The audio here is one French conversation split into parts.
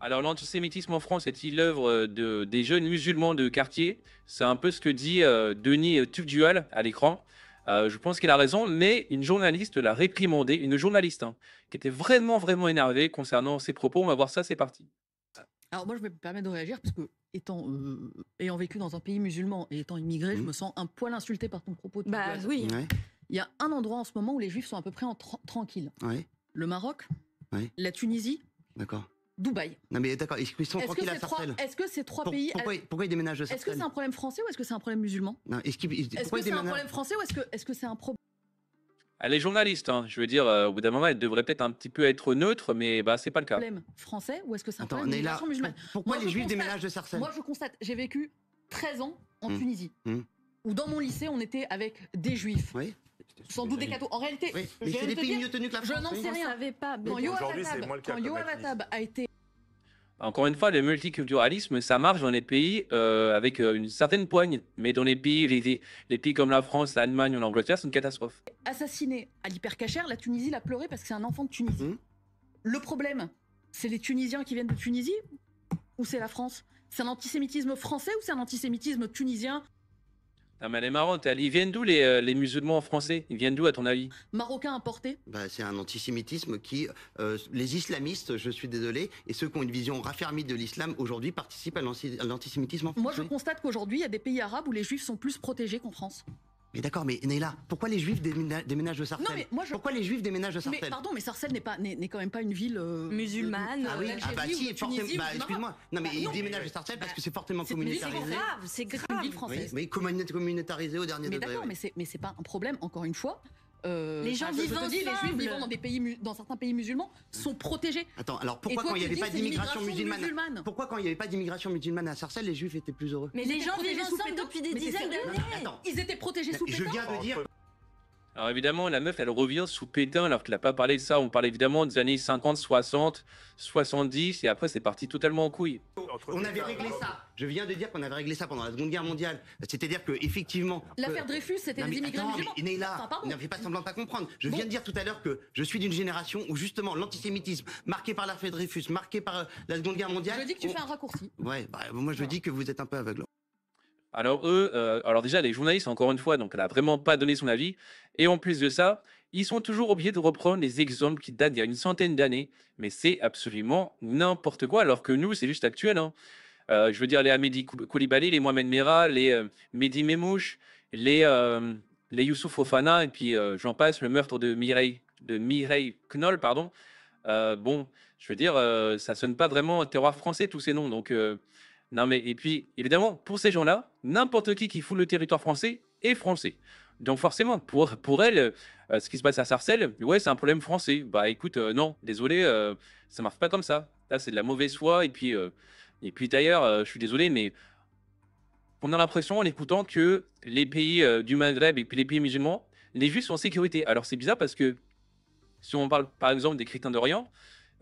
Alors l'antisémitisme en France est-il l'œuvre euh, de, des jeunes musulmans de quartier C'est un peu ce que dit euh, Denis euh, Tubdual à l'écran. je pense qu'il a raison, mais une journaliste l'a réprimandé, une journaliste hein, qui était vraiment, vraiment énervée concernant ses propos. On va voir ça, c'est parti. Alors moi, je me permets de réagir parce que, étant, ayant vécu dans un pays musulman et étant immigré, je mmh. me sens un poil insulté par ton propos. De bah oui. Il y a un endroit en ce moment où les juifs sont à peu près tranquilles. Le Maroc, la Tunisie, D'accord. Dubaï. Non mais d'accord, est-ce que ces trois pays... Pourquoi, ils déménagent Est-ce que c'est un problème français ou est-ce que c'est un problème musulman non, est-ce, que c'est un problème français ou est-ce que, est-ce que c'est un problème... Elle est journaliste, hein. je veux dire, euh, au bout d'un moment, elle devrait peut-être un petit peu être neutre, mais bah, c'est pas le cas. problème français ou est-ce que c'est un problème là... Pourquoi les juifs déménagent de Sarcelles Moi, je constate, j'ai vécu 13 ans en hmm. Tunisie, hmm. où dans mon lycée, on était avec des juifs. Oui. Sans doute des cathos. En réalité, oui. mais dire, mieux tenus que la France. Je n'en sais rien. Savais pas. Quand Yoav a été encore une fois, le multiculturalisme, ça marche dans les pays euh, avec euh, une certaine poigne, mais dans les pays, les, pays comme la France, l'Allemagne ou l'Angleterre, c'est une catastrophe. Assassiné à l'hypercachère, la Tunisie l'a pleuré parce que c'est un enfant de Tunisie. Mmh. Le problème, c'est les Tunisiens qui viennent de Tunisie ou c'est la France C'est un antisémitisme français ou c'est un antisémitisme tunisien non, mais elle est marrante, Ils viennent d'où les, euh, les musulmans français Ils viennent d'où, à ton avis Marocains importés bah, C'est un antisémitisme qui. Euh, les islamistes, je suis désolé, et ceux qui ont une vision raffermie de l'islam aujourd'hui participent à l'antisémitisme en France. Moi, je constate qu'aujourd'hui, il y a des pays arabes où les juifs sont plus protégés qu'en France. Mais d'accord, mais Neila, pourquoi les Juifs déménagent de Sarcelles Pourquoi les Juifs déménagent de Sarcelles mais, Pardon, mais Sarcelles n'est pas n'est quand même pas une ville euh, musulmane. Ah oui, euh, ah bah si, bah, excuse-moi. Non mais bah ils déménagent à de Sarcelles parce que c'est fortement communautarisé. C'est grave, c'est grave. Une ville française. Oui, oui communautarisé au dernier mais D'accord, mais c'est mais c'est pas un problème. Encore une fois, euh, les gens vivant les juifs vivant dans des pays dans certains pays musulmans sont protégés. Attends, alors pourquoi quand il n'y avait pas d'immigration musulmane, Pourquoi quand il n'y avait pas d'immigration musulmane à Sarcelles, les juifs étaient plus heureux Mais les gens vivent ensemble depuis des dizaines d'années. Ils étaient protégés sous pétain. Je viens de dire. Alors évidemment, la meuf, elle revient sous pétain alors qu'il n'a pas parlé de ça. On parle évidemment des années 50, 60, 70, et après c'est parti totalement en couille. On avait réglé ça. Je viens de dire qu'on avait réglé ça pendant la Seconde Guerre mondiale. C'est-à-dire que effectivement. L'affaire euh, Dreyfus, c'était des immigrés musulmans. Mais pas semblant de pas comprendre. Je viens de dire tout à l'heure que je suis d'une génération où justement l'antisémitisme, marqué par l'affaire Dreyfus, marqué par euh, la Seconde Guerre mondiale. Je dis que tu fais un raccourci. Ouais, bah, moi je dis que vous êtes un peu aveugle. Alors eux, euh, alors déjà les journalistes, encore une fois, donc elle n'a vraiment pas donné son avis. Et en plus de ça, ils sont toujours obligés de reprendre les exemples qui datent d'il y a une centaine d'années. Mais c'est absolument n'importe quoi, alors que nous, c'est juste actuel. Hein. Euh, je veux dire, les Hamidi Koulibaly, les Mohamed Mera, les euh, Mehdi Memouche, les, les Youssouf Ofana, et puis j'en passe, le meurtre de Mireille, de Mireille Knoll, pardon. bon, je veux dire, ça sonne pas vraiment terroir français, tous ces noms. Donc, non, mais et puis, évidemment, pour ces gens-là, n'importe qui qui fout le territoire français est français. Donc forcément, pour, pour elle, euh, ce qui se passe à Sarcelles, ouais, c'est un problème français. Bah écoute, euh, non, désolé, ça euh, ça marche pas comme ça. Là, c'est de la mauvaise foi. Et puis, et puis d'ailleurs, je suis désolé, mais on a l'impression en écoutant que les pays du Maghreb et puis les pays musulmans, les juifs sont en sécurité. Alors c'est bizarre parce que si on parle par exemple des chrétiens d'Orient,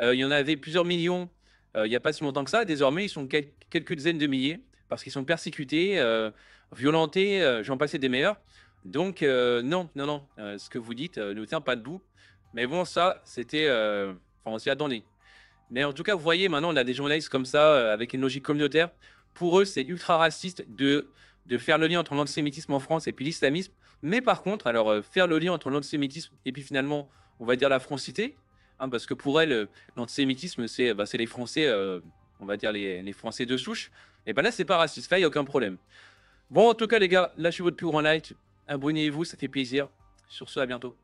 il y en avait plusieurs millions euh, il n'y a pas si longtemps que ça. Désormais, ils sont quelques dizaines de milliers parce qu'ils sont persécutés, euh, violentés, euh, j'en passais des meilleurs. Donc, non, non, non, ce que vous dites ne tient pas debout. Mais bon, ça, c'était. enfin, on s'y attendait. Mais en tout cas, vous voyez, maintenant, on a des journalistes comme ça, avec une logique communautaire. Pour eux, c'est ultra raciste de, de faire le lien entre l'antisémitisme en France et puis l'islamisme. Mais par contre, alors, faire le lien entre l'antisémitisme et puis finalement, on va dire la francité, Hein, parce que pour elle, euh, l'antisémitisme, bah, c'est les Français, euh, on va dire les, Français de souche. Et ben là, c'est pas raciste, il n'y a aucun problème. Bon, en tout cas, les gars, lâchez votre plus en like, abonnez-vous, ça fait plaisir. Sur ce, à bientôt.